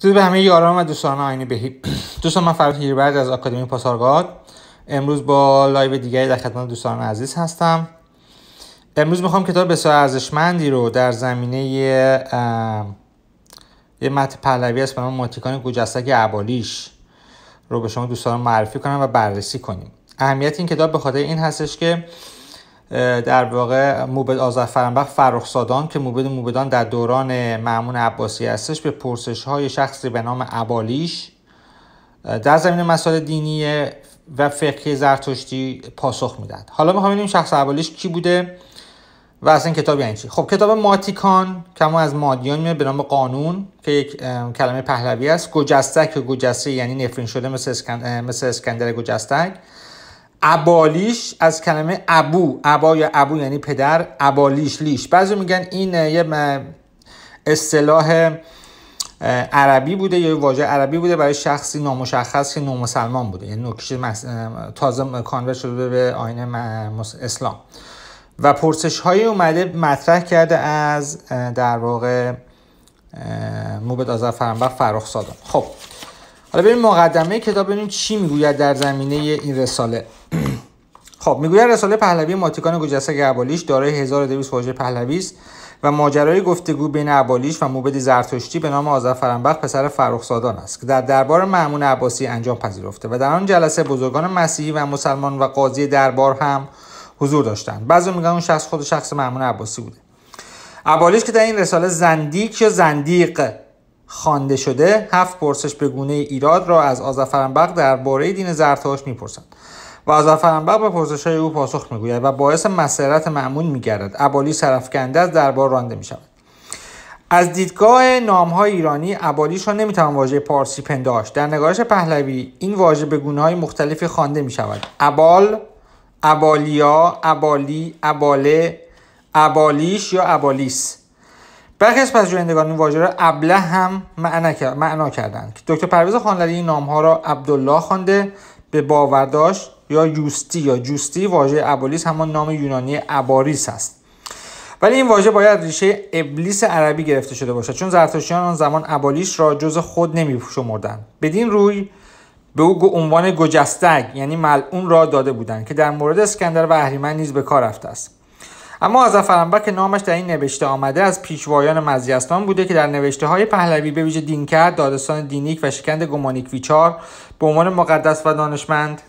درود به همه یاران و دوستان آینی بهی دوستان من فراد هیربرد از آکادمی پاسارگاد امروز با لایو دیگری در خدمت دوستان عزیز هستم امروز میخوام کتاب بسیار ارزشمندی رو در زمینه یه مت پهلوی است به ماتیکان گوجستک عبالیش رو به شما دوستان معرفی کنم و بررسی کنیم اهمیت این کتاب به خاطر این هستش که در واقع موبد آذرفرنبخ فرخصادان که موبد موبدان در دوران معمون عباسی هستش به پرسش های شخصی به نام عبالیش در زمین مسائل دینی و فقهی زرتشتی پاسخ میداد حالا میخوام ببینیم شخص عبالیش کی بوده و اصلا کتاب یعنی چی خب کتاب ماتیکان کما از مادیان میاد به نام قانون که یک کلمه پهلوی است گجستک که گجسته یعنی نفرین شده مثل, اسکن... مثل اسکندر گجستک ابالیش از کلمه ابو ابا یا ابو یعنی پدر ابالیش لیش بعضی میگن این یه اصطلاح عربی بوده یا واژه عربی بوده برای شخصی نامشخص که مسلمان بوده یعنی نکشه تازه کانورت شده به آین اسلام و پرسش های اومده مطرح کرده از در واقع موبد آزر فرنبخ فراخ سادم خب حالا بریم مقدمه کتاب ببینیم چی میگوید در زمینه این رساله خب میگوید رساله پهلوی ماتیکان گوجسته ابالیش دارای 1200 واژه پهلوی است و ماجرای گفتگو بین ابالیش و موبد زرتشتی به نام آزفرنبخ پسر فرخزادان است که در دربار معمون عباسی انجام پذیرفته و در آن جلسه بزرگان مسیحی و مسلمان و قاضی دربار هم حضور داشتند بعضی میگن اون شخص خود شخص معمون عباسی بوده ابالیش که در این رساله زندیق یا زندیق خوانده شده هفت پرسش به گونه ایراد را از آذرفرنبخت درباره دین زرتشت میپرسند و از به پرسش های او پاسخ میگوید و باعث مسرت معمول میگردد ابالی سرفکنده از دربار رانده میشود از دیدگاه نامهای ایرانی ابالیش را نمیتوان واژه پارسی پنداش در نگارش پهلوی این واژه به گونه های مختلفی خوانده می شود ابال ابالیا ابالی اباله ابالیش یا ابالیس برخی از پژوهندگان این واژه را ابله هم معنا کردند دکتر پرویز خانلری این نامها را عبدالله خوانده به باور داشت یا یوستی یا جوستی واژه ابولیس همان نام یونانی اباریس است ولی این واژه باید ریشه ابلیس عربی گرفته شده باشد چون زرتشتیان آن زمان ابالیش را جز خود نمی شمردند بدین روی به او عنوان گجستگ یعنی ملعون را داده بودند که در مورد اسکندر و اهریمن نیز به کار رفته است اما از که نامش در این نوشته آمده از پیشوایان مزیستان بوده که در نوشته های پهلوی به ویژه دینکر دادستان دینیک و شکند گمانیک ویچار به عنوان مقدس و دانشمند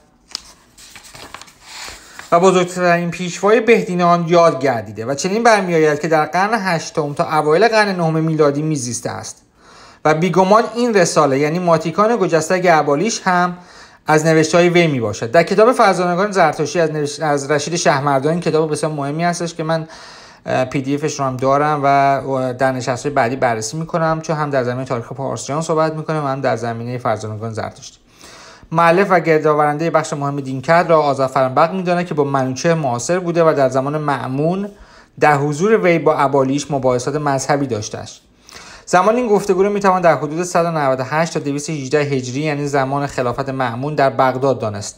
و بزرگترین پیشوای بهدین آن یاد گردیده و چنین برمیآید که در قرن هشتم تا اوایل قرن نهم میلادی میزیسته است و بیگمان این رساله یعنی ماتیکان گجسته ابالیش هم از نوشته های وی می باشد در کتاب فرزانگان زرتشتی از, از رشید شهمردان این کتاب بسیار مهمی هستش که من پی دی افش رو هم دارم و در نشست بعدی بررسی میکنم چون هم در زمینه تاریخ پارسیان صحبت میکنم و هم در زمینه فرزانگان زرتشتی معلف و گردآورنده بخش مهم دینکرد را می میداند که با منوچه معاصر بوده و در زمان معمون در حضور وی با ابالیش مباحثات مذهبی است. زمان این گفتگو رو میتوان در حدود 198 تا 218 هجری یعنی زمان خلافت معمون در بغداد دانست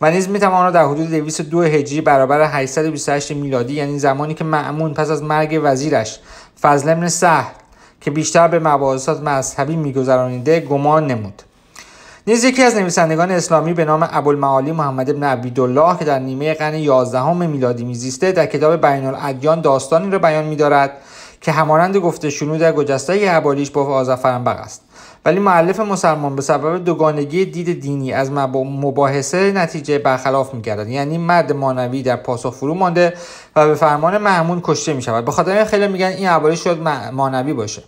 و نیز میتوان را در حدود 202 هجری برابر 828 میلادی یعنی زمانی که معمون پس از مرگ وزیرش فضل ابن که بیشتر به مباحثات مذهبی میگذرانیده گمان نمود نیز یکی از نویسندگان اسلامی به نام ابوالمعالی محمد ابن عبیدالله که در نیمه قرن 11 میلادی میزیسته در کتاب بین الادیان داستانی را بیان میدارد که همانند گفته در گجسته حوالیش با آزفرنبق است ولی معلف مسلمان به سبب دوگانگی دید دینی از مباحثه نتیجه برخلاف میگردد یعنی مرد مانوی در پاسخ فرو مانده و به فرمان معمون کشته میشود به خاطر خیلی میگن این حوالی شد مانوی باشه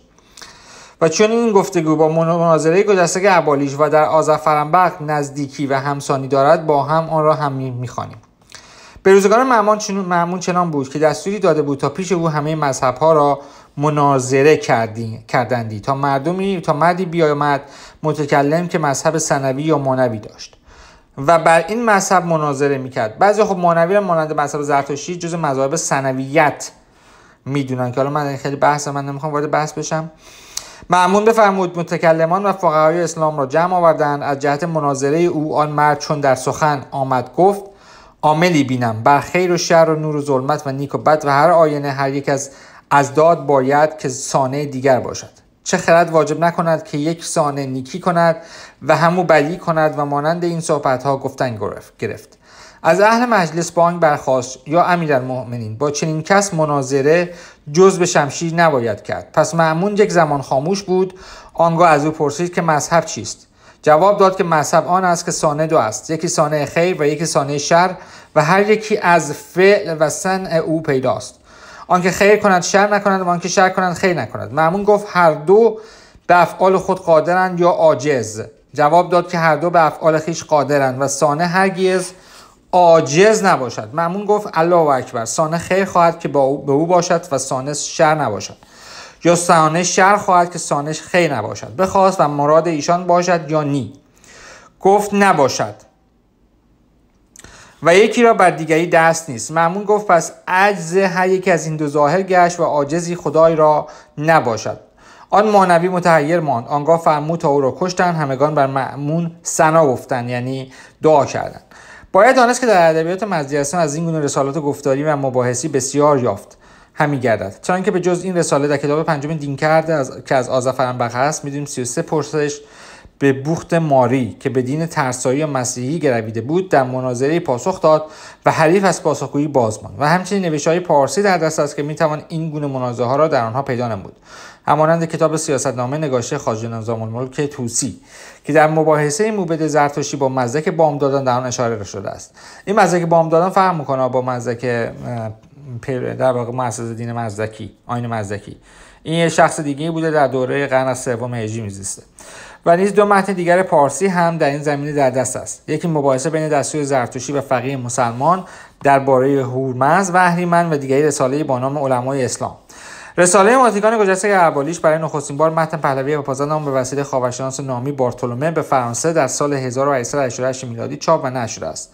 و چون این گفتگو با مناظره گذشته ابالیش و در آزفرنبق نزدیکی و همسانی دارد با هم آن را هم میخوانیم به روزگار معمون چنان بود که دستوری داده بود تا پیش او همه مذهبها را مناظره کردندی تا مردمی تا مردی بیامد متکلم که مذهب سنوی یا مانوی داشت و بر این مذهب مناظره میکرد بعضی خب مانوی را مانند مذهب زرتشتی جز مذاهب سنویت میدونن که حالا من خیلی بحث من نمیخوام وارد بحث بشم معمون بفرمود متکلمان و فقهای اسلام را جمع آوردند از جهت مناظره او آن مرد چون در سخن آمد گفت عاملی بینم بر خیر و شر و نور و ظلمت و نیک و بد و هر آینه هر یک از از داد باید که سانه دیگر باشد چه خرد واجب نکند که یک سانه نیکی کند و همو بدی کند و مانند این صحبت ها گفتن گرفت از اهل مجلس بانک برخاست یا امیرالمؤمنین با چنین کس مناظره جز به شمشیر نباید کرد پس معمون یک زمان خاموش بود آنگاه از او پرسید که مذهب چیست جواب داد که مذهب آن است که سانه دو است یکی سانه خیر و یکی سانه شر و هر یکی از فعل و سن او پیداست آنکه خیر کند شر نکند و آنکه شر کند خیر نکند معمون گفت هر دو به افعال خود قادرند یا عاجز جواب داد که هر دو به افعال خیش قادرند و سانه هرگیز آجز نباشد معمون گفت الله و اکبر سانه خیر خواهد که با او به او باشد و سانه شر نباشد یا سانه شر خواهد که سانه خیر نباشد بخواست و مراد ایشان باشد یا نی گفت نباشد و یکی را بر دیگری دست نیست معمون گفت پس عجز هر یکی از این دو ظاهر گشت و آجزی خدای را نباشد آن مانوی متحیر ماند آنگاه فرمود تا او را کشتن همگان بر معمون سنا گفتند یعنی دعا کردند باید دانست که در ادبیات مزدیستان از این گونه رسالات گفتاری و مباحثی بسیار یافت همین گردد چون که به جز این رساله در کتاب پنجم دین کرده از... که از بخه هست میدونیم 33 پرسش به بوخت ماری که به دین ترسایی و مسیحی گرویده بود در مناظره پاسخ داد و حریف از پاسخگویی بازمان و همچنین نوشه های پارسی در دست است که میتوان این گونه مناظره ها را در آنها پیدا نمود همانند کتاب سیاستنامه نگاشته خواجه نظام الملک توسی که در مباحثه موبد زرتشتی با مزدک بامدادان در آن اشاره شده است این مزدک بامدادان فهم میکنه با مزدک در واقع مؤسسه دین مزدکی آین مزدکی این یه شخص دیگه بوده در دوره قرن سوم هجری میزیسته و نیز دو متن دیگر پارسی هم در این زمینه در دست است یکی مباحثه بین دستور زرتشتی و فقیه مسلمان درباره هورمز و اهریمن و دیگری رساله با نام علمای اسلام رساله ماتیکان که اولیش برای نخستین بار متن پهلوی و نام به وسیله خاورشناس نامی بارتولومه به فرانسه در سال 1888 میلادی چاپ و نشر است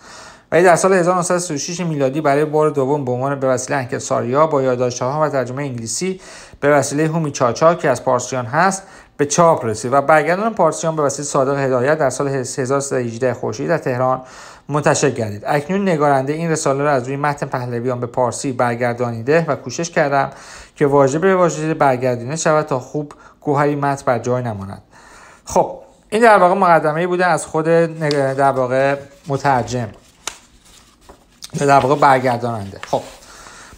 ولی در سال 1936 میلادی برای بار دوم به عنوان به وسیله ساریا با یادداشت‌ها و ترجمه انگلیسی به وسیله هومی چاچا که از پارسیان هست به چاپ رسید و برگردان پارسیان به وسیله صادق هدایت در سال 1318 خورشیدی در تهران منتشر اکنون نگارنده این رساله را از روی متن پهلویان به پارسی برگردانیده و کوشش کردم که واژه به واژه برگردانیده شود تا خوب گوهری متن بر جای نماند خب این در واقع مقدمه ای بوده از خود در واقع مترجم یا در واقع برگرداننده خب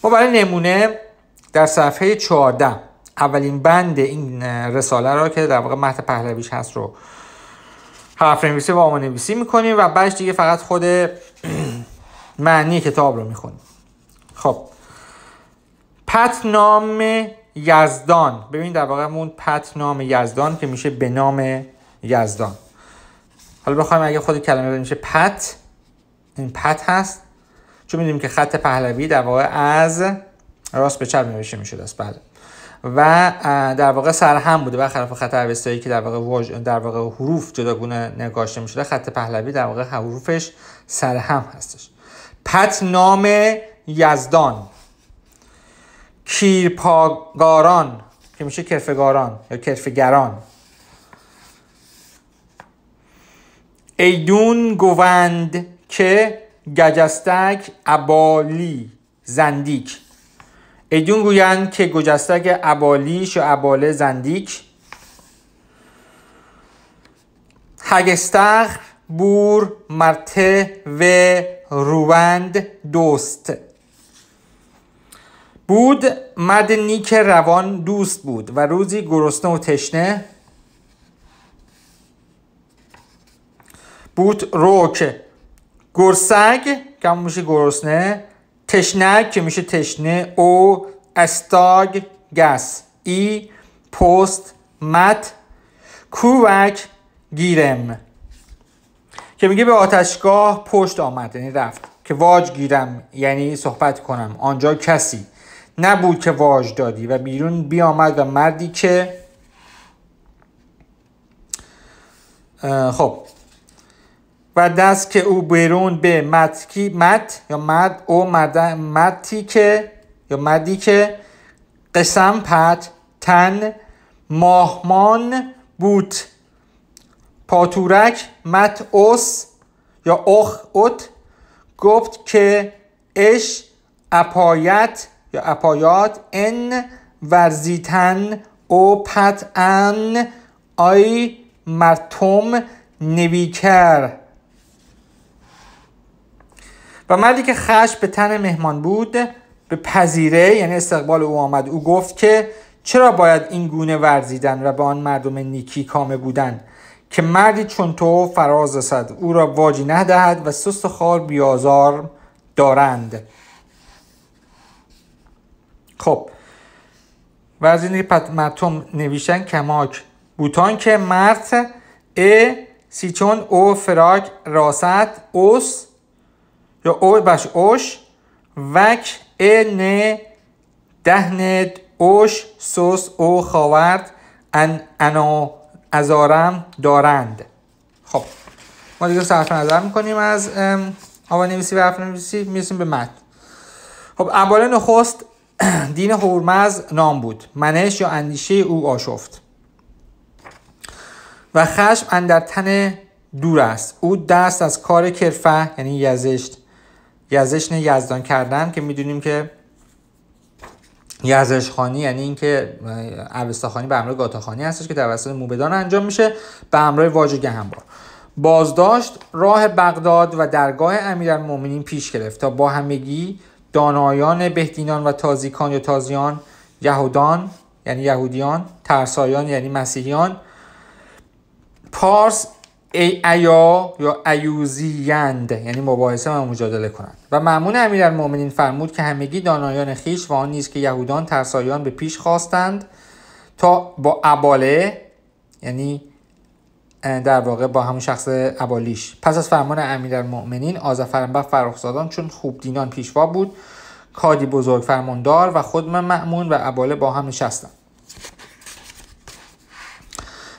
ما برای نمونه در صفحه 14 اولین بند این رساله را که در واقع متن پهلویش هست رو حرف نویسی و آمانه نویسی میکنیم و بعدش دیگه فقط خود معنی کتاب رو میخونیم خب پت نام یزدان ببین در واقع پت نام یزدان که میشه به نام یزدان حالا بخوایم اگه خود کلمه میشه پت این پت هست چون میدونیم که خط پهلوی در واقع از راست به چپ نوشته میشه است بله و در واقع سرهم بوده برخلاف خط اوستایی که در واقع در واقع حروف جداگونه نگاشته میشده خط پهلوی در واقع حروفش سرهم هستش پت نام یزدان کیرپاگاران که میشه کرفگاران یا کرفگران ایدون گوند که گجستک ابالی زندیک ایدون گویند که گجستگ ابالیش و اباله زندیک هگستغ بور مرته و رووند دوست بود مرد نیک روان دوست بود و روزی گرسنه و تشنه بود روک گرسگ کم گرسنه تشنک که میشه تشنه او استاگ گس ای پست مت کوک گیرم که میگه به آتشگاه پشت آمد یعنی رفت که واج گیرم یعنی صحبت کنم آنجا کسی نبود که واج دادی و بیرون بیامد و مردی که خب و دست که او برون به مت یا مد او که یا مدی که قسم پت تن ماهمان بود پاتورک مت اوس یا اخ اوت گفت که اش اپایت یا اپایات ان ورزیتن او پت ان آی مرتوم نویکر و مردی که خش به تن مهمان بود به پذیره یعنی استقبال او آمد او گفت که چرا باید این گونه ورزیدن و به آن مردم نیکی کامه بودن که مردی چون تو فراز رسد او را واجی ندهد و سست خار بیازار دارند خب و از مردم نویشن کماک بوتان که مرد ا سیچون او فراک راست اوس یا او بش اوش وک ن دهن اوش سوس او خاورد ان انا ازارم دارند خب ما دیگه صرف نظر میکنیم از آوا نویسی و حرف نویسی میرسیم به متن خب اول نخست دین هورمز نام بود منش یا اندیشه او آشفت و خشم اندر تن دور است او دست از کار کرفه یعنی یزشت یزشن یزدان کردن که میدونیم که یزش خانی یعنی اینکه خانی به همراه گاتاخانی هستش که توسط موبدان انجام میشه به همراه هم همبار بازداشت راه بغداد و درگاه امیرالمؤمنین پیش گرفت تا با همگی دانایان بهدینان و تازیکان یا تازیان یهودان یعنی یهودیان ترسایان یعنی مسیحیان پارس ای ایا یا ایوزیند یعنی مباحثه و مجادله کنند و معمون امیرالمؤمنین فرمود که همگی دانایان خیش و آن نیز که یهودان ترسایان به پیش خواستند تا با اباله یعنی در واقع با همون شخص ابالیش پس از فرمان امیرالمؤمنین و فرخزادان چون خوب دینان پیشوا بود کادی بزرگ فرماندار و خود من و اباله با هم نشستند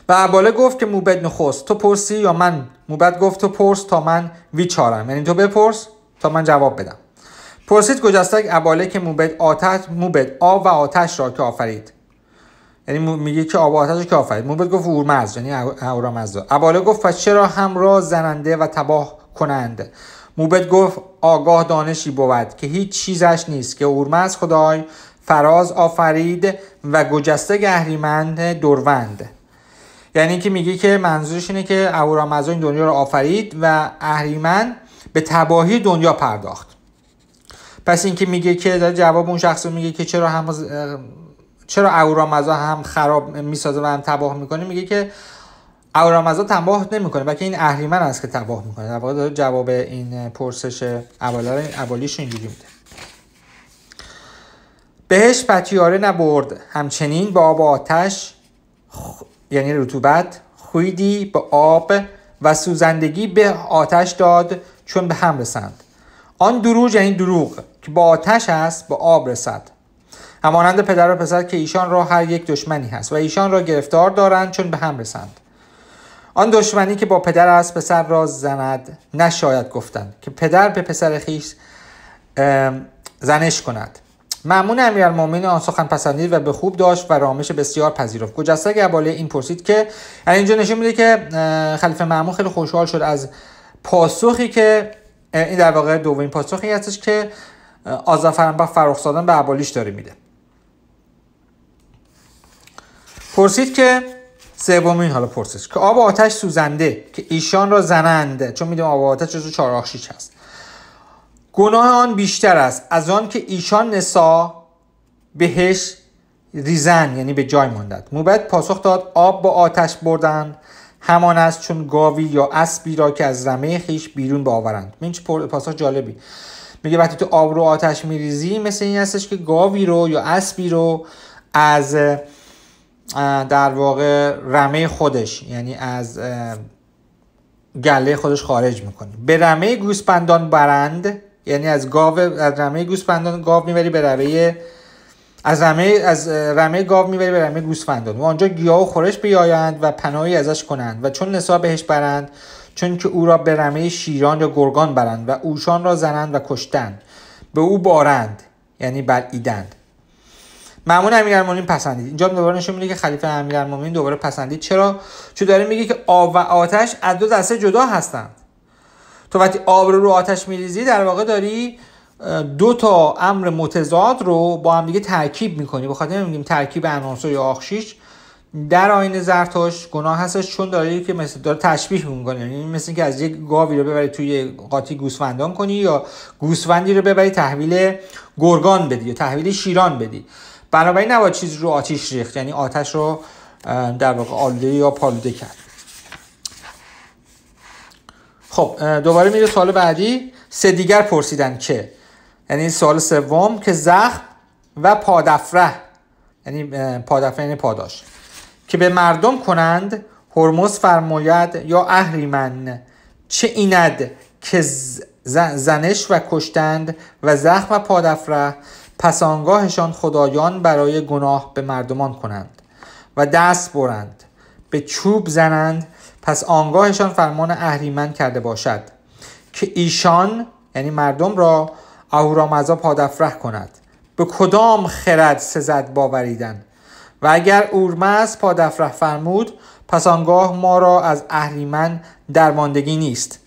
و عباله گفت که موبد نخست تو پرسی یا من موبد گفت تو پرس تا من ویچارم یعنی تو بپرس تا من جواب بدم پرسید گجستک عباله که موبد آتش موبد آب و آتش را که آفرید یعنی میگه که آب و آتش را که آفرید موبد گفت اورمز یعنی اورامز عباله گفت پس چرا هم را زننده و تباه کنند موبد گفت آگاه دانشی بود که هیچ چیزش نیست که اورمز خدای فراز آفرید و گجسته گهریمند دروند یعنی اینکه میگه که منظورش اینه که اهورامزدا این دنیا رو آفرید و اهریمن به تباهی دنیا پرداخت پس اینکه میگه که در جواب اون شخص میگه که چرا هم چرا هم خراب میسازه و هم تباه میکنه میگه که اورامزا تباه نمیکنه بلکه این اهریمن است که تباه میکنه در واقع داره جواب این پرسش اولیش اینجوری میده بهش پتیاره نبرد همچنین با آب آتش یعنی رطوبت خویدی به آب و سوزندگی به آتش داد چون به هم رسند آن دروغ یعنی دروغ که با آتش است به آب رسد همانند پدر و پسر که ایشان را هر یک دشمنی هست و ایشان را گرفتار دارند چون به هم رسند آن دشمنی که با پدر است پسر را زند نشاید گفتند که پدر به پسر خیش زنش کند معمون امیرالمومنین آن سخن پسندید و به خوب داشت و رامش بسیار پذیرفت گجسته گباله این پرسید که اینجا نشون میده که خلیفه معمون خیلی خوشحال شد از پاسخی که این در واقع دومین پاسخی هستش که آزافرن با سادن به عبالیش داره میده پرسید که سومین حالا پرسش که آب آتش سوزنده که ایشان را زنند چون میدونم آب آتش جزو چهار هست گناه آن بیشتر است از آن که ایشان نسا بهش ریزن یعنی به جای ماندد موبت پاسخ داد آب با آتش بردند همان است چون گاوی یا اسبی را که از رمه خیش بیرون باورند این چه پاسخ جالبی میگه وقتی تو آب رو آتش میریزی مثل این هستش که گاوی رو یا اسبی رو از در واقع رمه خودش یعنی از گله خودش خارج میکنی به رمه گوسپندان برند یعنی از گاو از رمه گوسفندان گاو میبری به رمه از رمه از رمه گاو میبری به رمه گوسفندان و آنجا گیاه و خورش بیایند و پناهی ازش کنند و چون نسا بهش برند چون که او را به رمه شیران یا گرگان برند و اوشان را زنند و کشتند به او بارند یعنی ایدند معمون امیرالمومنین پسندید اینجا دوباره نشون میده که خلیفه امیرالمومنین دوباره پسندید چرا چون داره میگه که آب و آتش از دو دسته جدا هستند تو وقتی آب رو رو آتش میریزی در واقع داری دو تا امر متضاد رو با هم دیگه ترکیب میکنی بخاطر خاطر میگیم ترکیب عناصر یا آخشیش در آین زرتاش گناه هستش چون داره که مثل داره تشبیه میکنه یعنی مثل اینکه از یک گاوی رو ببری توی قاطی گوسفندان کنی یا گوسفندی رو ببری تحویل گرگان بدی یا تحویل شیران بدی بنابراین نباید چیز رو آتیش ریخت یعنی آتش رو در واقع آلوده یا پالوده کرد خب دوباره میره سوال بعدی سه دیگر پرسیدن که یعنی سوال سوم که زخم و پادفره یعنی پادفره یعنی پاداش که به مردم کنند هرمز فرماید یا اهریمن چه ایند که زنش و کشتند و زخم و پادفره پس آنگاهشان خدایان برای گناه به مردمان کنند و دست برند به چوب زنند پس آنگاهشان فرمان اهریمن کرده باشد که ایشان یعنی مردم را اهورامزا پادفره کند به کدام خرد سزد باوریدن و اگر اورمز پادفره فرمود پس آنگاه ما را از اهریمن درماندگی نیست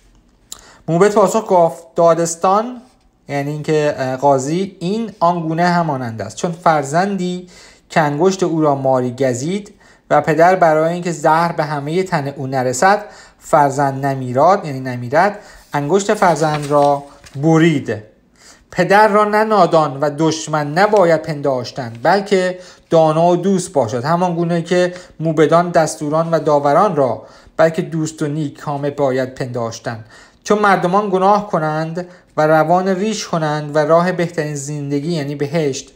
موبت پاسخ گفت دادستان یعنی اینکه قاضی این آنگونه همانند است چون فرزندی که انگشت او را ماری گزید و پدر برای اینکه زهر به همه تن او نرسد فرزند نمیراد یعنی نمیرد انگشت فرزند را برید پدر را نه نادان و دشمن نباید پنداشتن بلکه دانا و دوست باشد همان گونه که موبدان دستوران و داوران را بلکه دوست و نیک کامه باید پنداشتن چون مردمان گناه کنند و روان ریش کنند و راه بهترین زندگی یعنی بهشت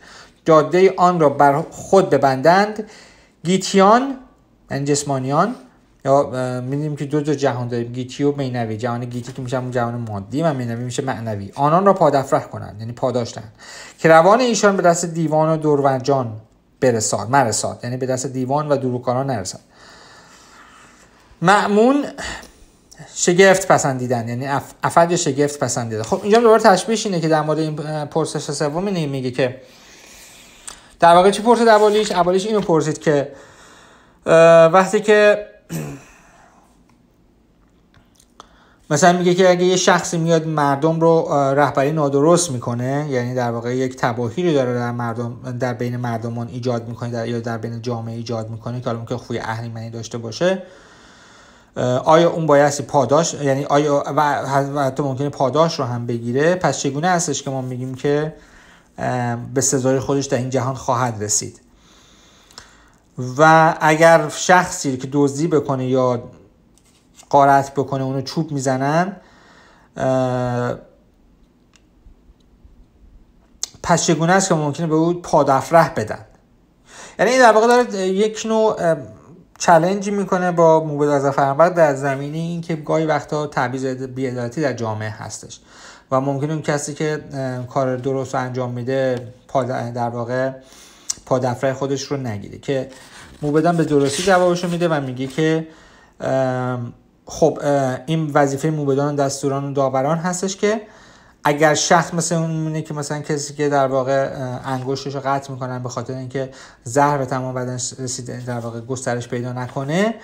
جاده آن را بر خود ببندند گیتیان یعنی جسمانیان یا میدیم که دو تا جهان داریم گیتی و مینوی جهان گیتی که میشه اون جهان مادی و مینوی میشه معنوی آنان را پادفرح کنند یعنی پاداشتن که روان ایشان به دست دیوان و دورورجان برساد مرساد یعنی به دست دیوان و دروکاران نرسد معمون شگفت پسندیدن یعنی افد شگفت پسندیدن خب اینجا دوباره تشبیهش اینه که در مورد این پرسش سوم میگه که در واقع چی پرسید اولیش اولیش اینو پرسید که وقتی که مثلا میگه که اگه یه شخصی میاد مردم رو رهبری نادرست میکنه یعنی در واقع یک تباهی رو داره در مردم در بین مردمان ایجاد میکنه در یا در بین جامعه ایجاد میکنه که حالا ممکن خوی اهریمنی داشته باشه آیا اون بایستی پاداش یعنی آیا و حتی ممکنه پاداش رو هم بگیره پس چگونه هستش که ما میگیم که به سزای خودش در این جهان خواهد رسید و اگر شخصی که دزدی بکنه یا قارت بکنه اونو چوب میزنن پس چگونه است که ممکنه به او پادفره بدن یعنی این در واقع داره یک نوع چلنجی میکنه با موبد از فرنبق در زمینه اینکه گاهی وقتا تبعیض بیعدالتی در جامعه هستش و ممکنه اون کسی که کار درست رو انجام میده در واقع پادفره خودش رو نگیره که موبدن به درستی جوابش رو میده و میگه که خب این وظیفه موبدان و دستوران و داوران هستش که اگر شخص مثل اون که مثلا کسی که در واقع انگشتش رو قطع میکنن به خاطر اینکه زهر به تمام بدنش رسیده در واقع گسترش پیدا نکنه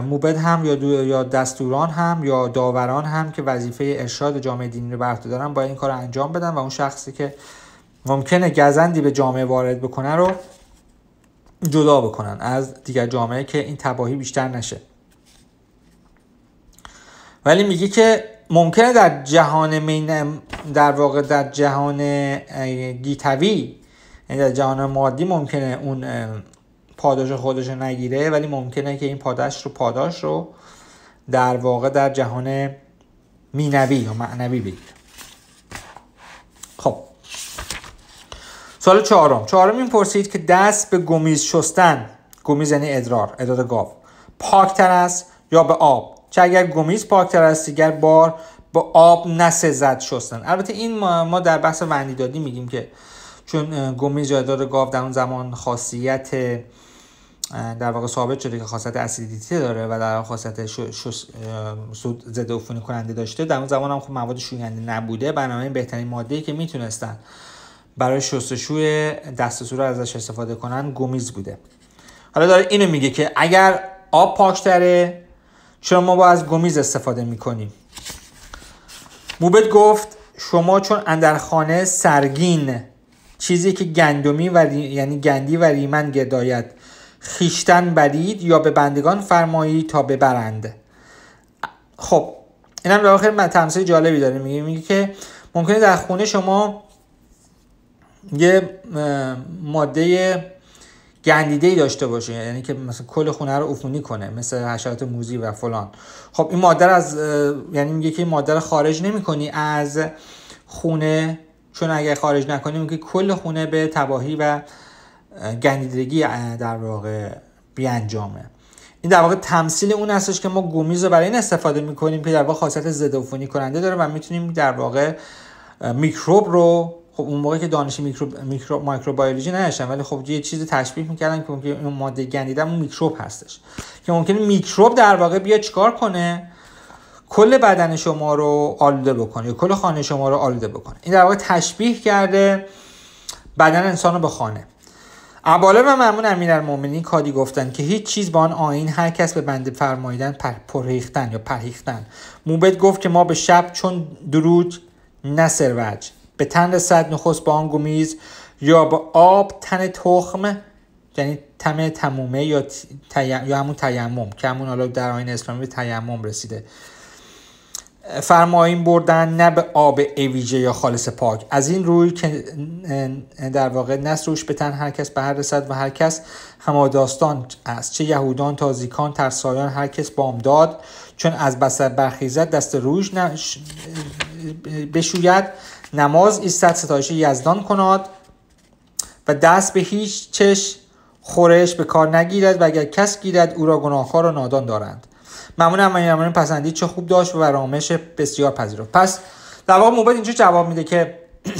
موبد هم یا, دو یا دستوران هم یا داوران هم که وظیفه ارشاد جامعه دینی رو بر دارن باید این کار رو انجام بدن و اون شخصی که ممکنه گزندی به جامعه وارد بکنه رو جدا بکنن از دیگر جامعه که این تباهی بیشتر نشه ولی میگه که ممکنه در جهان مین در واقع در جهان گیتوی یعنی در جهان مادی ممکنه اون پاداش خودش نگیره ولی ممکنه که این پاداش رو پاداش رو در واقع در جهان مینوی یا معنوی بگیره خب سال چهارم چهارم این پرسید که دست به گمیز شستن گمیز یعنی ادرار ادرار گاو پاکتر است یا به آب چه اگر گمیز پاکتر است دیگر بار با آب نسزد شستن البته این ما, در بحث وندیدادی میگیم که چون گمه جایدار گاو در اون زمان خاصیت در واقع ثابت شده که خاصیت اسیدیتی داره و در خاصیت سود ضد عفونی کننده داشته در اون زمان هم خب مواد شوینده نبوده بنابراین بهترین مادهی که میتونستن برای شستشوی دست رو ازش استفاده کنن گمیز بوده حالا داره اینو میگه که اگر آب پاکتره چرا ما با از گمیز استفاده میکنیم موبت گفت شما چون اندر خانه سرگین چیزی که گندمی و یعنی گندی و ریمن گداید خیشتن برید یا به بندگان فرمایی تا ببرند خب اینم در آخر تمثیل جالبی داره میگه میگه که ممکنه در خونه شما یه ماده گندیده ای داشته باشه یعنی که مثلا کل خونه رو افونی کنه مثل حشرات موزی و فلان خب این مادر از یعنی میگه که این مادر خارج نمی کنی از خونه چون اگر خارج نکنیم که کل خونه به تباهی و گندیدگی در واقع بیانجامه این در واقع تمثیل اون هستش که ما گومیز رو برای این استفاده میکنیم که در واقع خاصیت ضد کننده داره و میتونیم در واقع میکروب رو خب اون موقع که دانش میکروب میکرو... مایکروبیولوژی نداشتن ولی خب یه چیزی تشبیه میکردن که اون ماده گندیده اون میکروب هستش که ممکنه میکروب در واقع بیا چیکار کنه کل بدن شما رو آلوده بکنه یا کل خانه شما رو آلوده بکنه این در واقع تشبیه کرده بدن انسان رو به خانه عباله و در امیرالمومنین کادی گفتن که هیچ چیز با آن آین هر کس به بنده فرمایدن پر پرهیختن یا پرهیختن موبت گفت که ما به شب چون درود نه سروج به تن رسد نخست با آن گمیز یا به آب تن تخم یعنی تم تمومه یا, یا همون تیمم که همون حالا در آین اسلامی به تیمم رسیده فرمایین بردن نه به آب اویجه یا خالص پاک از این روی که در واقع نسروش به تن هر کس به هر رسد و هر کس هماداستان است چه یهودان تازیکان ترسایان هر کس بامداد چون از بسر برخیزد دست روش نش... بشوید نماز ایستد ستایش یزدان کناد و دست به هیچ چش خورش به کار نگیرد و اگر کس گیرد او را گناهکار و نادان دارند ممنون عملیامران پسندی چه خوب داشت و رامش بسیار پذیرفت پس در واقع موبت اینجا جواب میده که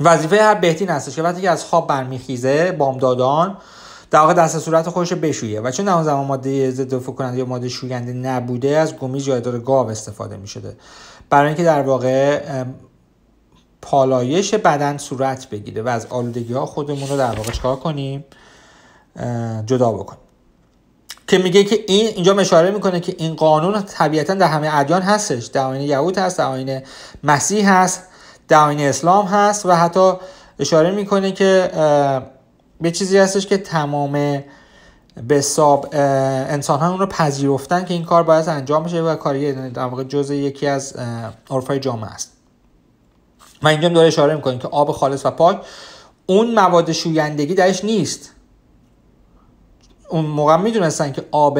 وظیفه هر بهتین هستش که وقتی که از خواب برمیخیزه بامدادان در واقع دست صورت خودش بشویه و چون اون زمان ماده ضد کننده یا ماده شوینده نبوده از گمیز یا گاب گاو استفاده میشده برای اینکه در واقع پالایش بدن صورت بگیره و از آلودگی ها خودمون رو در واقع چکار کنیم جدا بکنیم که میگه که این اینجا اشاره میکنه که این قانون طبیعتا در همه ادیان هستش در آین یهود هست در آین مسیح هست در اسلام هست و حتی اشاره میکنه که به چیزی هستش که تمام به ساب انسان ها اون رو پذیرفتن که این کار باید انجام بشه و کاری در واقع جزء یکی از عرفای جامعه است من اینجا داره اشاره میکنه که آب خالص و پاک اون مواد شویندگی درش نیست اون موقع میدونستن که آب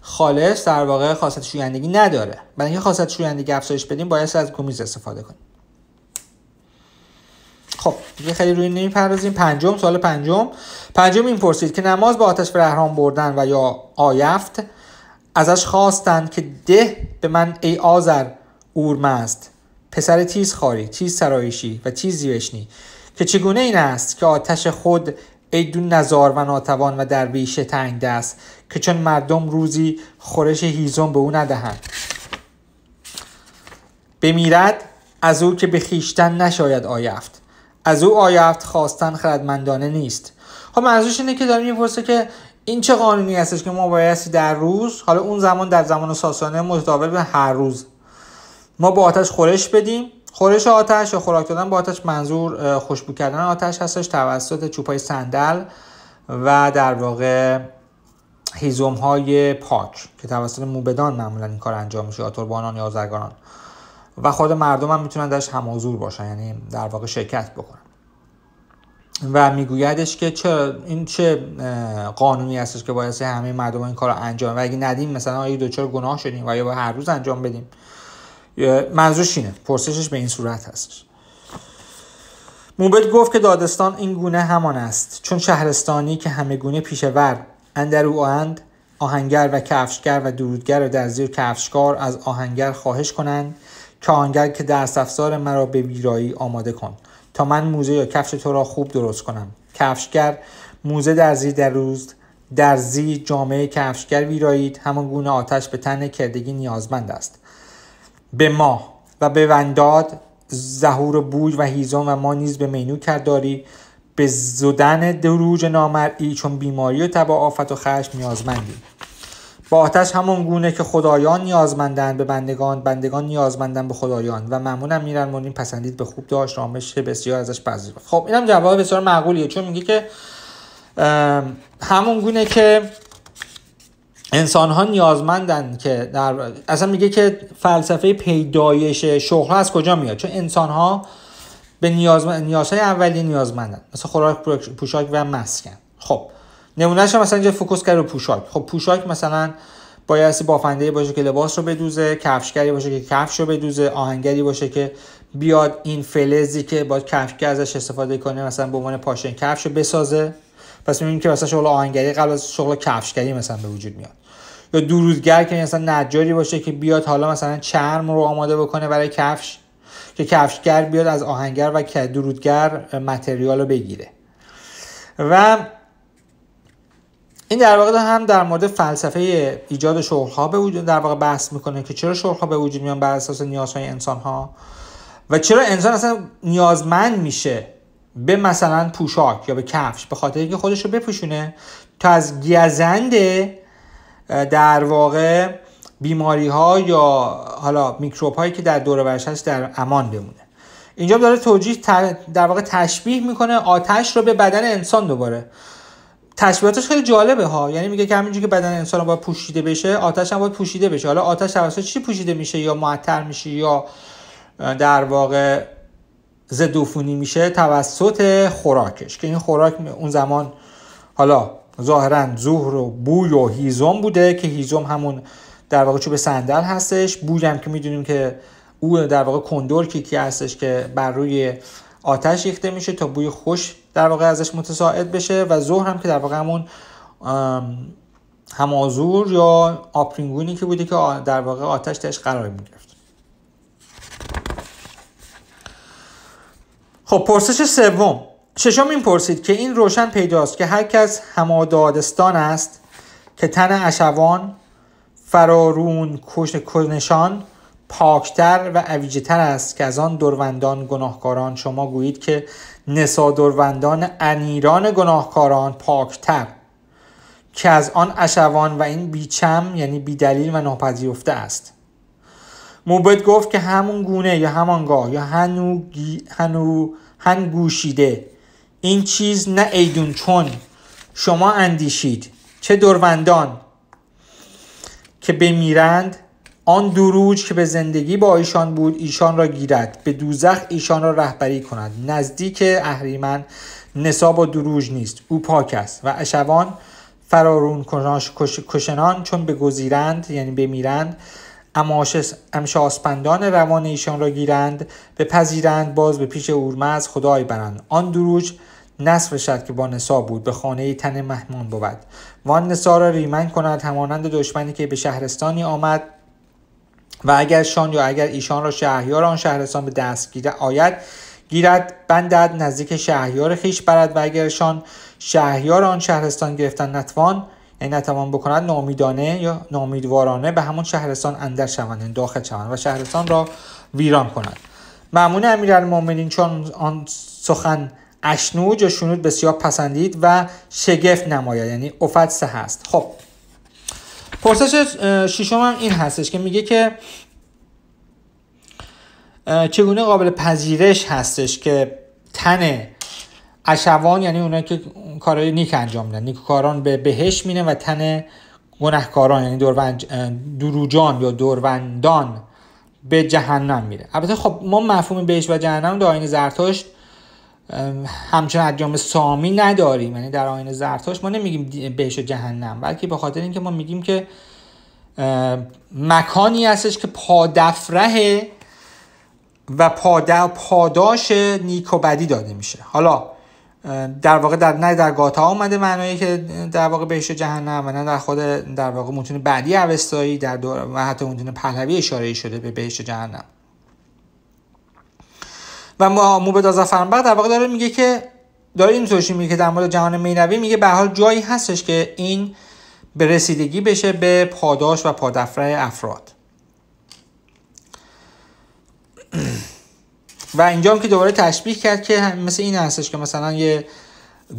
خالص در واقع خاصیت شویندگی نداره برای اینکه خاصیت شویندگی افزایش بدیم باید از گومیز استفاده کنیم خب دیگه خیلی روی نمیپردازیم پنجم سال پنجم پنجم این پرسید که نماز به آتش احرام بردن و یا آیفت ازش خواستند که ده به من ای آذر اورمزد پسر تیز خاری تیز سرایشی و تیز زیوشنی که چگونه این است که آتش خود ایدون نظار نزار و ناتوان و بیشه تنگ دست که چون مردم روزی خورش هیزم به او ندهند بمیرد از او که به خیشتن نشاید آیفت از او آیفت خواستن خردمندانه نیست خب منظورش اینه که داره میپرسه که این چه قانونی هستش که ما بایستی در روز حالا اون زمان در زمان ساسانه متداول به هر روز ما با آتش خورش بدیم خورش آتش یا خوراک دادن با آتش منظور خوشبو کردن آتش هستش توسط چوبای صندل و در واقع هیزم های پاک که توسط موبدان معمولا این کار انجام میشه یا یا آزرگانان و خود مردم هم میتونن درش همازور باشن یعنی در واقع شرکت بکنن و میگویدش که چه این چه قانونی هستش که باعث همه مردم این کار رو انجام و اگه ندیم مثلا آیا دوچار گناه شدیم و یا هر روز انجام بدیم منظورش اینه پرسشش به این صورت هست موبت گفت که دادستان این گونه همان است چون شهرستانی که همه گونه پیشور اندر او آهند آهنگر و کفشگر و درودگر و در زیر کفشکار از آهنگر خواهش کنند که آهنگر که در افزار مرا به ویرایی آماده کن تا من موزه یا کفش تو را خوب درست کنم کفشگر موزه در زیر در روز در زیر جامعه کفشگر ویرایید همان گونه آتش به تن کردگی نیازمند است به ما و به ونداد ظهور بوج و هیزان و ما نیز به مینو کرداری به زدن دروج نامرئی چون بیماری و تبا آفت و خشم نیازمندیم با آتش همون گونه که خدایان نیازمندن به بندگان بندگان نیازمندن به خدایان و معمولا میرن پسندید به خوب داشت رامش بسیار ازش پذیرفت خب اینم جواب بسیار معقولیه چون میگه که همون گونه که انسان ها نیازمندن که در اصلا میگه که فلسفه پیدایش شغل از کجا میاد چون انسان ها به نیاز نیازهای اولیه نیازمندن مثل خوراک پوشاک و مسکن خب نمونهش مثلا اینجا فوکوس کرد رو پوشاک خب پوشاک مثلا بایستی بافنده باشه که لباس رو بدوزه کفشگری باشه که کفش رو بدوزه آهنگری باشه که بیاد این فلزی که با کفشگر ازش استفاده کنه مثلا به عنوان پاشن کفش رو بسازه پس میبینیم که مثلا شغل آهنگری قبل از شغل کفشگری مثلا به وجود میاد یا درودگر که مثلا نجاری باشه که بیاد حالا مثلا چرم رو آماده بکنه برای کفش که کفشگر بیاد از آهنگر و درودگر متریال رو بگیره و این در واقع هم در مورد فلسفه ایجاد ها به وجود در واقع بحث میکنه که چرا ها به وجود میان بر اساس نیازهای ها و چرا انسان اصلا نیازمند میشه به مثلا پوشاک یا به کفش به خاطر اینکه خودش رو بپوشونه تا از گزند در واقع بیماری ها یا حالا میکروب هایی که در دور هست در امان بمونه اینجا داره توجیه در واقع تشبیه میکنه آتش رو به بدن انسان دوباره تشبیهاتش خیلی جالبه ها یعنی میگه که همینجوری که بدن انسان باید پوشیده بشه آتش هم باید پوشیده بشه حالا آتش توسط چی پوشیده میشه یا معطر میشه یا در واقع زدوفونی میشه توسط خوراکش که این خوراک اون زمان حالا ظاهرا ظهر و بوی و هیزم بوده که هیزم همون در واقع چوب سندل هستش بوی هم که میدونیم که او در واقع کندور کیکی هستش که بر روی آتش ریخته میشه تا بوی خوش در واقع ازش متساعد بشه و ظهر هم که در واقع همون همازور یا آپرینگونی که بوده که در واقع آتش تش قرار میگرفت خب پرسش سوم ششم این پرسید که این روشن پیداست که هر کس همادادستان است که تن اشوان فرارون کنشان پاکتر و عویجتر است که از آن دروندان گناهکاران شما گویید که نسا دروندان انیران گناهکاران پاکتر که از آن اشوان و این بیچم یعنی بیدلیل و ناپذیرفته است موبت گفت که همون گونه یا همانگاه یا هنو, گی هنو گوشیده. این چیز نه ایدون چون شما اندیشید چه دروندان که بمیرند آن دروج که به زندگی با ایشان بود ایشان را گیرد به دوزخ ایشان را رهبری کند نزدیک اهریمن نصاب و دروج نیست او پاک است و اشوان فرارون کشنان چون گذیرند یعنی بمیرند امشاسپندان روان ایشان را گیرند پذیرند باز به پیش اورمز خدای برند آن دروج نصف شد که با نسا بود به خانه تن مهمان بود وان نسا را ریمن کند همانند دشمنی که به شهرستانی آمد و اگر شان یا اگر ایشان را شهریار آن شهرستان به دست گیره آید گیرد بندد نزدیک شهریار خیش برد و اگر شان شهریار آن شهرستان گرفتن نتوان یعنی نتوان بکنند نامیدانه یا نامیدوارانه به همون شهرستان اندر شوند یعنی داخل شوند و شهرستان را ویران کنند معمون امیرالمؤمنین چون آن سخن اشنوج و شنود بسیار پسندید و شگفت نماید یعنی افت سه هست خب پرسش ششم هم این هستش که میگه که چگونه قابل پذیرش هستش که تن اشوان یعنی اونایی که کارهای نیک انجام میدن نیکوکاران به بهش مینه و تن گنهکاران یعنی دورونج... دروجان یا دوروندان به جهنم میره البته خب ما مفهوم بهش و جهنم در آین زرتشت همچنان ادیام سامی نداریم یعنی در آین زرتشت ما نمیگیم بهش و جهنم بلکه به خاطر اینکه ما میگیم که مکانی هستش که پادفره و پاداش نیک و بدی داده میشه حالا در واقع در نه در گاتا اومده معنایی که در واقع بهش جهنم و نه در خود در واقع متون بعدی اوستایی در و حتی متون پهلوی اشاره شده به بهش جهنم و موبد آزافرنبخ در واقع داره میگه که داره توشی میگه که در مورد جهان مینوی میگه به حال جایی هستش که این به رسیدگی بشه به پاداش و پادفره افراد و اینجا که دوباره تشبیه کرد که مثل این هستش که مثلا یه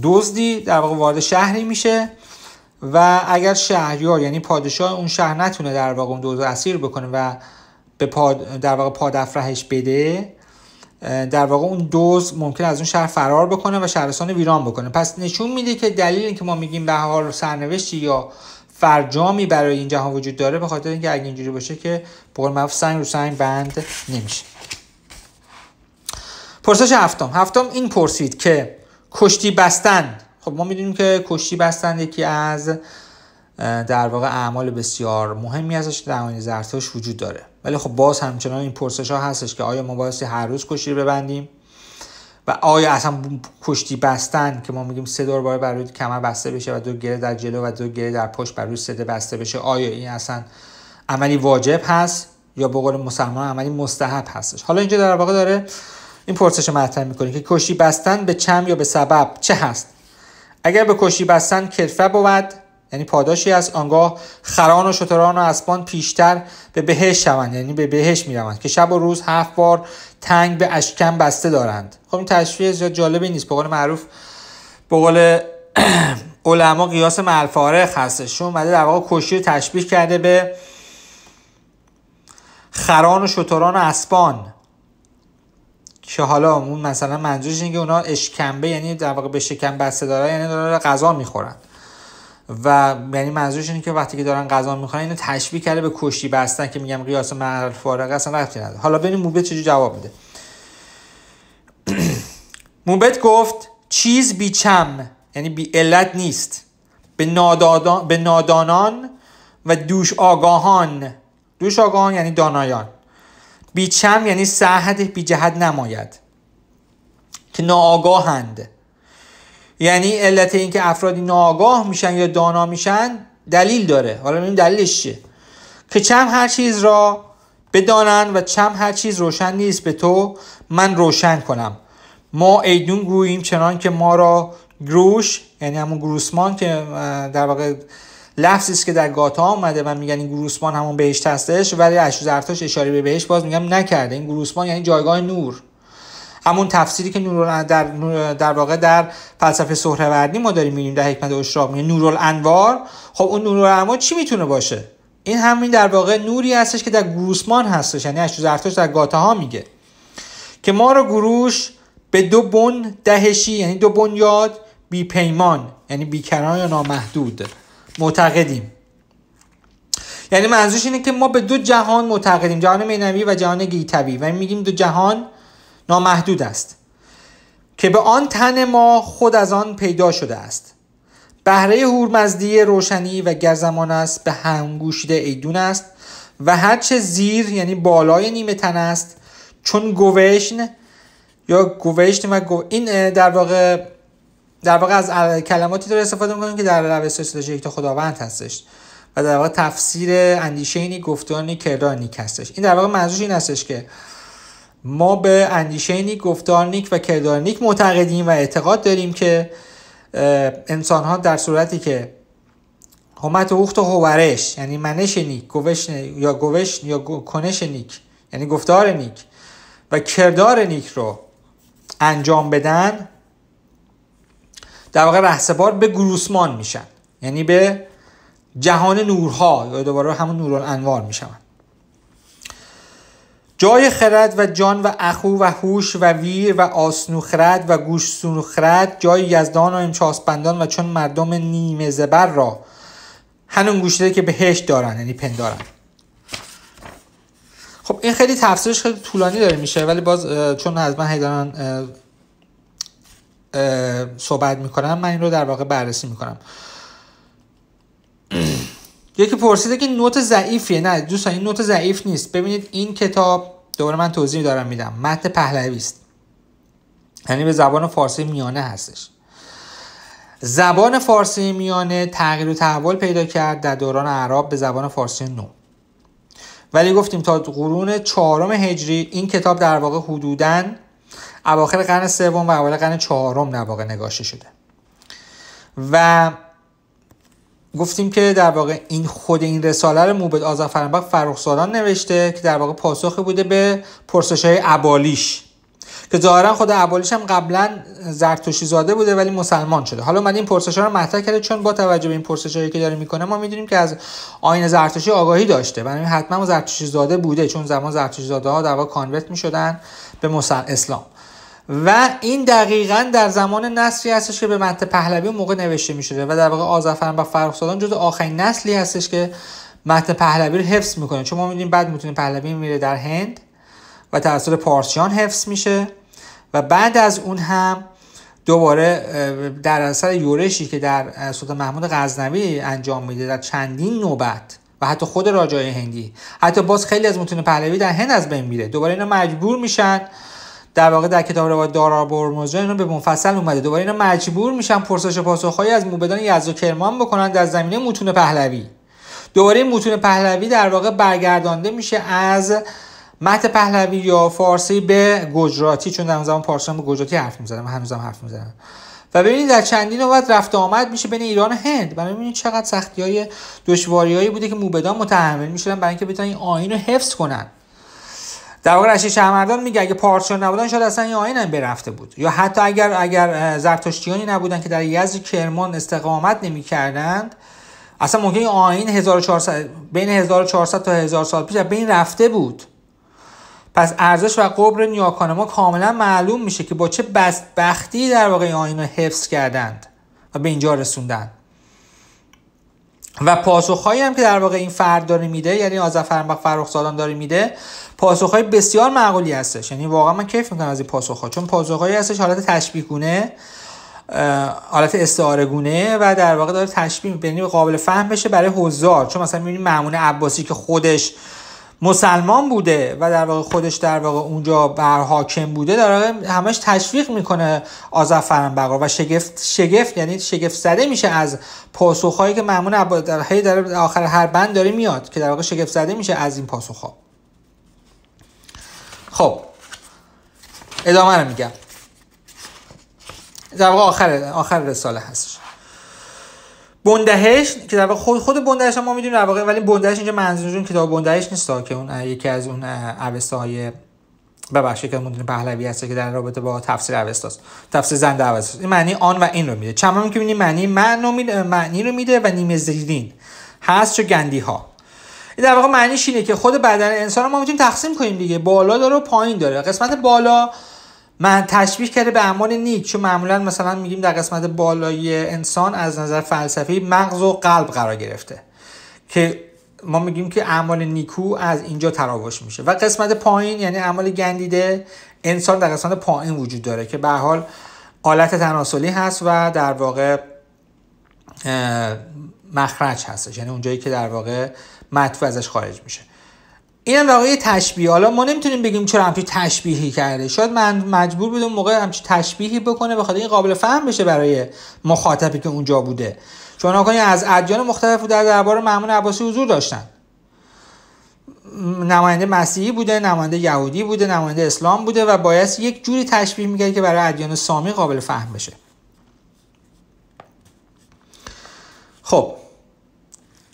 دزدی در واقع وارد شهری میشه و اگر شهریار یعنی پادشاه اون شهر نتونه در واقع اون دزد اسیر بکنه و به پاد در واقع پادفرهش بده در واقع اون دوز ممکن از اون شهر فرار بکنه و شهرستان ویران بکنه پس نشون میده که دلیل اینکه ما میگیم به حال سرنوشتی یا فرجامی برای این جهان وجود داره به خاطر اینکه اگه اینجوری باشه که بقول سنگ رو سنگ بند نمیشه پرسش هفتم هفتم این پرسید که کشتی بستن خب ما میدونیم که کشتی بستن یکی از در واقع اعمال بسیار مهمی ازش در زرتش زرتشت وجود داره ولی خب باز همچنان این پرسش ها هستش که آیا ما بایستی هر روز کشتی ببندیم و آیا اصلا کشتی بستن که ما میگیم سه دور باید بر کمر بسته بشه و دو گره در جلو و دو گره در پشت بر سده بسته بشه آیا این اصلا عملی واجب هست یا به قول مسلمان عملی مستحب هستش حالا اینجا در واقع داره این پرسش مطرح میکنه که کشی بستن به چم یا به سبب چه هست اگر به کشی بستن کلفه بود یعنی پاداشی از آنگاه خران و شتران و اسبان پیشتر به بهش شوند یعنی به بهش میروند که شب و روز هفت بار تنگ به اشکم بسته دارند خب این تشبیه زیاد جالبی نیست به قول معروف به قول علما قیاس ملفاره هستش چون در واقع کشی رو تشبیه کرده به خران و شتران و اسبان که حالا اون مثلا منظورش اینه که اونا اشکمبه یعنی در واقع به شکم بسته داره یعنی دارن غذا میخورن و یعنی منظورش اینه که وقتی که دارن غذا میخورن اینو تشبیه کرده به کشتی بستن که میگم قیاس معرف فارغ اصلا رفتی نداره حالا ببینیم موبت چجوری جواب میده موبت گفت چیز بیچم یعنی بی علت نیست به, به نادانان و دوش آگاهان دوش آگاهان یعنی دانایان بیچم یعنی سهد بی جهت نماید که ناآگاهند یعنی علت اینکه افرادی ناآگاه میشن یا دانا میشن دلیل داره حالا ببینیم دلیلش چیه که چم هر چیز را بدانند و چم هر چیز روشن نیست به تو من روشن کنم ما ایدون گوییم چنان که ما را گروش یعنی همون گروسمان که در واقع لفظی که در گاتا اومده و میگن این گروسمان همون بهشت هستش ولی اشو زرتاش اشاره به بهشت باز میگم نکرده این گروسمان یعنی جایگاه نور همون تفسیری که نور در, در واقع در فلسفه سهروردی ما داریم میبینیم در حکمت اشراق میگه الانوار خب اون نور الانوار چی میتونه باشه این همین در واقع نوری هستش که در گروسمان هستش یعنی اشو زرتاش در ها میگه که ما رو گروش به دو بن دهشی یعنی دو بنیاد بی پیمان یعنی بیکران یا نامحدود معتقدیم یعنی منظورش اینه که ما به دو جهان معتقدیم جهان مینوی و جهان گیتوی و میگیم دو جهان نامحدود است که به آن تن ما خود از آن پیدا شده است بهره هورمزدی روشنی و گرزمان است به همگوشیده ایدون است و هرچه زیر یعنی بالای نیمه تن است چون گوشن یا گوشت و گو... این در واقع در واقع از کلماتی داره استفاده میکنیم که در روش تا خداوند هستش و در واقع تفسیر اندیشه اینی کردار نیک هستش این در واقع منظورش این هستش که ما به اندیشه اینی نیک و نیک معتقدیم و اعتقاد داریم که انسان ها در صورتی که همت اوخت و هورش یعنی منش نیک گوش یا گوش یا کنش نیک یعنی گفتار نیک و کردار نیک رو انجام بدن در واقع رهسپار به گروسمان میشن یعنی به جهان نورها یا دوباره همون نور انوار میشن جای خرد و جان و اخو و هوش و ویر و آسنو خرد و گوش سنو خرد جای یزدان و امچاسپندان و چون مردم نیمه زبر را هنون گوشده که بهش دارن یعنی پندارن خب این خیلی تفسیرش خیلی طولانی داره میشه ولی باز چون از من هی صحبت میکنم من این رو در واقع بررسی میکنم یکی پرسیده که نوت ضعیفیه نه دوستان این نوت ضعیف نیست ببینید این کتاب دوباره من توضیح دارم میدم متن پهلوی است یعنی به زبان فارسی میانه هستش زبان فارسی میانه تغییر و تحول پیدا کرد در دوران عرب به زبان فارسی نو ولی گفتیم تا قرون چهارم هجری این کتاب در واقع حدوداً اواخر قرن سوم و اول قرن چهارم در واقع نگاشته شده و گفتیم که در واقع این خود این رساله رو موبد آزافرنبخ فرنبخ سالان نوشته که در واقع پاسخی بوده به پرسش های ابالیش که ظاهرا خود ابالیش هم قبلا زرتشتی زاده بوده ولی مسلمان شده حالا من این پرسش ها رو مطرح کرده چون با توجه به این پرسش هایی که داره میکنه ما میدونیم که از آین زرتشتی آگاهی داشته و حتما زرتشتی زاده بوده چون زمان زرتشتی زاده ها در واقع کانورت میشدن به مسلمان اسلام و این دقیقا در زمان نسلی هستش که به متن پهلوی موقع نوشته می شده و در واقع با و فرخزادان جز آخرین نسلی هستش که متن پهلوی رو حفظ میکنه چون ما میدونیم بعد میتونه پهلوی میره در هند و توسط پارسیان حفظ میشه و بعد از اون هم دوباره در اثر یورشی که در سلطان محمود غزنوی انجام میده در چندین نوبت و حتی خود راجای هندی حتی باز خیلی از متون پهلوی در هند از بین میره دوباره اینا مجبور میشن در واقع در کتاب روایت دارا برمزا اینا به منفصل اومده دوباره اینا مجبور میشن پرسش پاسخهایی از موبدان یزد و کرمان بکنن در زمینه متون پهلوی دوباره متون پهلوی در واقع برگردانده میشه از مت پهلوی یا فارسی به گجراتی چون در زمان هم به گجراتی حرف میزدن و هنوزم حرف میزنم و ببینید در چندین وقت رفت آمد میشه بین ایران و هند و ببینید چقدر سختی های دشواری بوده که موبدان متحمل میشدن برای اینکه بتونن این آیین رو حفظ کنن در واقع رشید شهرمردان میگه اگه پارسیان نبودن شاید اصلا این آین هم برفته بود یا حتی اگر اگر زرتشتیانی نبودن که در یزد کرمان استقامت نمیکردند اصلا ممکن این آین 1400 بین 1400 تا 1000 سال پیش بین رفته بود پس ارزش و قبر ما کاملا معلوم میشه که با چه بختی در واقع آین رو حفظ کردند و به اینجا رسوندند و پاسخهایی هم که در واقع این فرد داره میده یعنی و فرخزادان داره میده های بسیار معقولی هستش یعنی واقعا من کیف میکنم از این ها چون پاسخهایی هستش حالت تشبیه گونه حالت استعاره گونه و در واقع داره تشبیه یعنی قابل فهم بشه برای حضار چون مثلا میبینیم معمون عباسی که خودش مسلمان بوده و در واقع خودش در واقع اونجا بر حاکم بوده در واقع همش تشویق میکنه آزفرن بقا و شگفت شگفت یعنی شگفت زده میشه از پاسخهایی که معمون عباسی در آخر هر بند داره میاد که در واقع شگفت زده میشه از این پاسخها خب ادامه رو میگم در واقع آخر رساله هستش بندهش که در واقع خود خود بندهش ما میدونیم در واقع ولی بندهش اینجا منظورشون کتاب بندهش نیست که اون یکی از اون عوسته های ببخشید که مدن پهلوی هست که در رابطه با تفسیر اوستا تفسیر زنده اوستا این معنی آن و این رو میده چمم که معنی معنی رو میده و نیمه زیرین هست چه گندی ها این در واقع معنیش اینه که خود بدن انسان رو ما میتونیم تقسیم کنیم دیگه بالا داره و پایین داره قسمت بالا من تشبیه کرده به اعمال نیک چون معمولا مثلا میگیم در قسمت بالای انسان از نظر فلسفی مغز و قلب قرار گرفته که ما میگیم که اعمال نیکو از اینجا تراوش میشه و قسمت پایین یعنی اعمال گندیده انسان در قسمت پایین وجود داره که به حال آلت تناسلی هست و در واقع مخرج هست یعنی اونجایی که در واقع مطفوع ازش خارج میشه این هم واقعی تشبیه حالا ما نمیتونیم بگیم چرا همچی تشبیهی کرده شاید من مجبور بودم موقع همچی تشبیهی بکنه بخاطر این قابل فهم بشه برای مخاطبی که اونجا بوده چون آقای از ادیان مختلف در دربار معمون عباسی حضور داشتن نماینده مسیحی بوده نماینده یهودی بوده نماینده اسلام بوده و باید یک جوری تشبیه میکرد که برای ادیان سامی قابل فهم بشه خب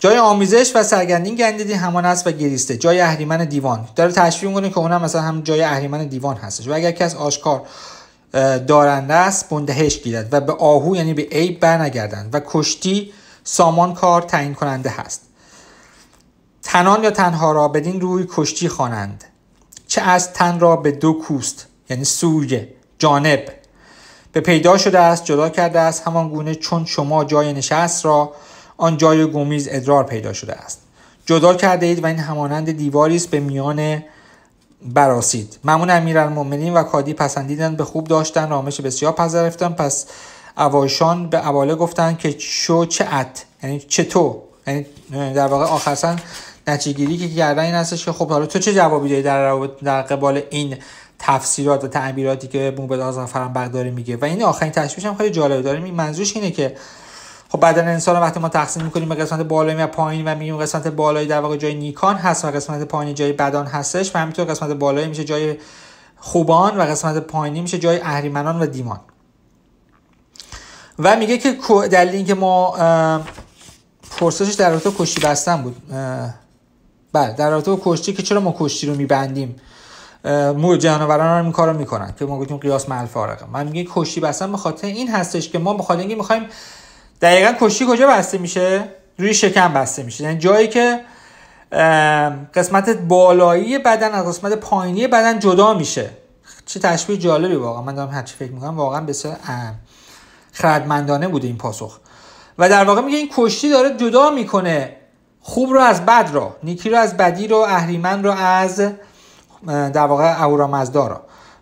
جای آمیزش و سرگندین گندیدی همان است و گریسته جای اهریمن دیوان داره تشویق میکنه که اونم مثلا هم جای اهریمن دیوان هستش و اگر کس آشکار دارنده است بندهش گیرد و به آهو یعنی به عیب برنگردند و کشتی سامان کار تعیین کننده هست تنان یا تنها را بدین روی کشتی خوانند چه از تن را به دو کوست یعنی سوی جانب به پیدا شده است جدا کرده است همان گونه چون شما جای نشست را آن جای گمیز ادرار پیدا شده است جدا کرده اید و این همانند دیواری است به میان براسید ممون امیرالمؤمنین و کادی پسندیدند به خوب داشتن رامش بسیار پذیرفتن پس اواشان به اواله گفتند که شو چه ات یعنی چه یعنی در واقع آخرسن نتیجهگیری که کردن این هستش که خب حالا تو چه جوابی داری در, در قبال این تفسیرات و تعبیراتی که مو به میگه و این آخرین تشویش هم خیلی جالب داره منظورش اینه که خب بدن انسان وقتی ما تقسیم میکنیم به قسمت بالایی و پایین و میگیم قسمت بالایی در واقع جای نیکان هست و قسمت پایینی جای بدان هستش و همینطور قسمت بالایی میشه جای خوبان و قسمت پایینی میشه جای اهریمنان و دیمان و میگه که دلیل اینکه ما پرسشش در رابطه کشتی بستن بود بله در رابطه کشتی که چرا ما کشتی رو میبندیم مو جانوران هم این کارو میکنن که ما گفتیم قیاس مع من میگه کشتی بستن به خاطر این هستش که ما بخاطر میخوایم دقیقا کشتی کجا بسته میشه روی شکم بسته میشه یعنی جایی که قسمت بالایی بدن از قسمت پایینی بدن جدا میشه چه تشبیه جالبی واقعا من دارم هرچی فکر میکنم واقعا بسیار خردمندانه بوده این پاسخ و در واقع میگه این کشتی داره جدا میکنه خوب رو از بد را نیکی رو از بدی رو اهریمن رو از در واقع اورامزدا رو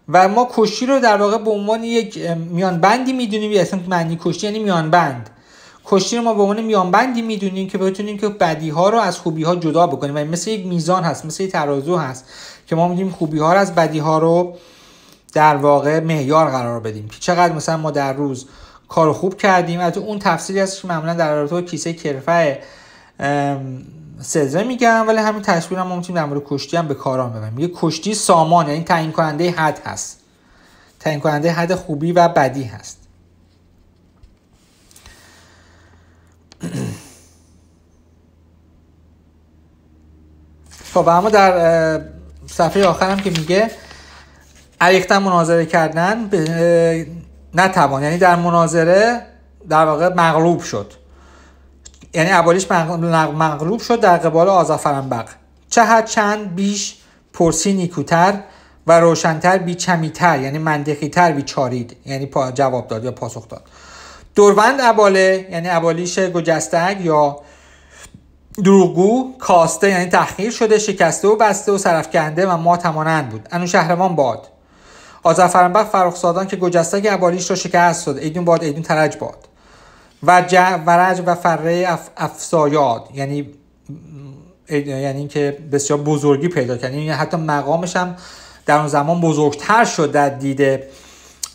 و ما کشتی رو در واقع به عنوان یک میان بندی میدونیم یا یعنی معنی کشتی یعنی میان بند کشتی رو ما به عنوان میانبندی میدونیم که بتونیم که بدی ها رو از خوبی ها جدا بکنیم و مثل یک میزان هست مثل یک ترازو هست که ما میدونیم خوبی ها رو از بدی ها رو در واقع معیار قرار بدیم که چقدر مثلا ما در روز کار خوب کردیم از اون تفصیلی هست که معمولا در رابطه با کیسه کرفه سزه میگم ولی همین تصویر هم ما میتونیم در مورد کشتی هم به کاران ببریم یه کشتی سامان یعنی تعیین کننده حد هست تعیین کننده حد خوبی و بدی هست خب اما در صفحه هم که میگه علیکتن مناظره کردن نتوان یعنی در مناظره در واقع مغلوب شد یعنی اولیش مغلوب شد در قبال آزافرنبق چه حد چند بیش پرسی نیکوتر و روشنتر بیچمیتر یعنی منطقیتر بیچارید یعنی جواب داد یا پاسخ داد دروند عباله یعنی ابالیش گجستگ یا دروگو کاسته یعنی تحقیر شده شکسته و بسته و سرفکنده و ما تمانند بود انو شهرمان باد آزفرنبخ فرخزادان که گجستگ عبالیش را شکست داد ایدون باد ایدون ترج باد و ورج و فره اف افسایاد یعنی یعنی اینکه بسیار بزرگی پیدا کرد یعنی حتی مقامش هم در اون زمان بزرگتر شد در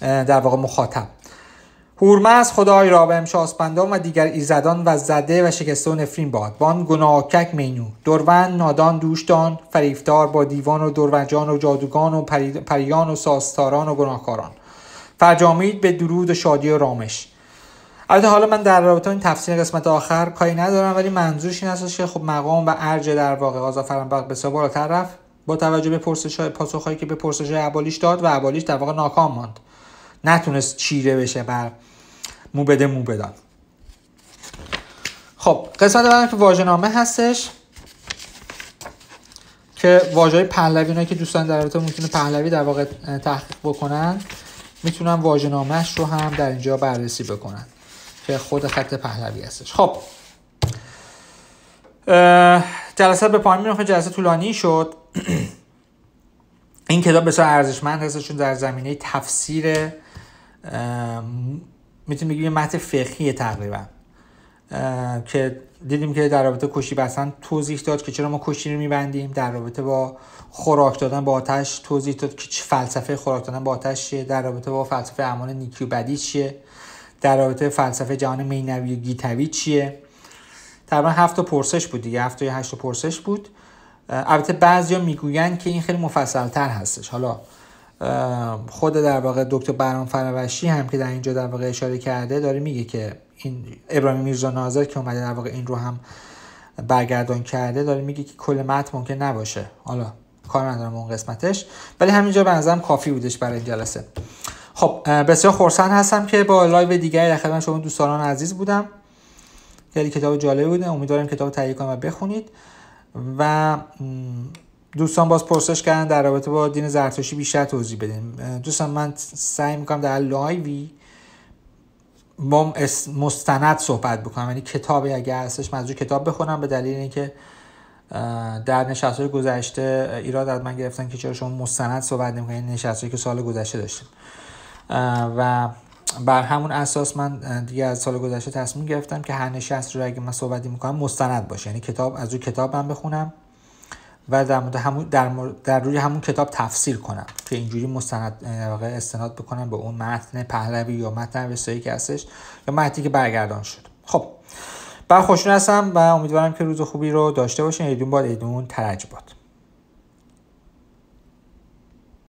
در واقع مخاطب هورمز خدای را به امشاسپندان و دیگر ایزدان و زده و شکسته و نفرین باد بان گناهکک مینو دروند نادان دوشتان فریفتار با دیوان و دروجان و جادوگان و پریان و ساستاران و گناهکاران فرجامید به درود و شادی و رامش البته حالا من در رابطه این تفسیر قسمت آخر کاری ندارم ولی منظورش این است که خب مقام و ارج در واقع آزافرنبق به بالاتر رفت با توجه به پرسش های که به پرسش های داد و عبالیش در واقع ناکام ماند نتونست چیره بشه بر بله. موبده موبدان خب قسمت بعد که واژه نامه هستش که واژه پهلوی اونایی که دوستان در رابطه میتونه پهلوی در واقع تحقیق بکنن میتونن واژه رو هم در اینجا بررسی بکنن که خود خط پهلوی هستش خب جلسه به پایین میرم خب، جلسه طولانی شد این کتاب بسیار ارزشمند هستش چون در زمینه تفسیر میتونیم بگیم یه متن فقهی تقریبا که دیدیم که در رابطه کشی بسن توضیح داد که چرا ما کشی رو میبندیم در رابطه با خوراک دادن با آتش توضیح داد که چه فلسفه خوراک دادن با آتش چیه در رابطه با فلسفه امان نیکی و بدی چیه در رابطه فلسفه جهان مینوی و گیتوی چیه تقریبا هفت پرسش بود دیگه هفت یا هشت پرسش بود البته بعضیا میگویند که این خیلی مفصلتر هستش حالا خود در واقع دکتر برام فروشی هم که در اینجا در واقع اشاره کرده داره میگه که این ابراهیم میرزا ناظر که اومده در واقع این رو هم برگردان کرده داره میگه که کل متن ممکن نباشه حالا کار ندارم اون قسمتش ولی همینجا به نظرم کافی بودش برای جلسه خب بسیار خرسند هستم که با لایو دیگری در خدمت شما دوستان عزیز بودم خیلی کتاب جالب بوده امیدوارم کتاب تهیه کنم و بخونید و دوستان باز پرسش کردن در رابطه با دین زرتشتی بیشتر توضیح بدیم دوستان من سعی میکنم در لایوی با مستند صحبت بکنم یعنی کتابی اگه هستش من کتاب بخونم به دلیل اینکه در نشست های گذشته ایراد از من گرفتن که چرا شما مستند صحبت نمیکنید یعنی نشست که سال گذشته داشتیم و بر همون اساس من دیگه از سال گذشته تصمیم گرفتم که هر نشست رو اگه من صحبتی میکنم مستند باشه یعنی کتاب از روی کتاب من بخونم و در مورد همون در, در روی همون کتاب تفسیر کنم که اینجوری مستند استناد بکنم به اون متن پهلوی یا متن رسایی که هستش یا متنی که برگردان شد خب بر خوشون هستم و امیدوارم که روز خوبی رو داشته باشین ایدون باد ایدون ترج باد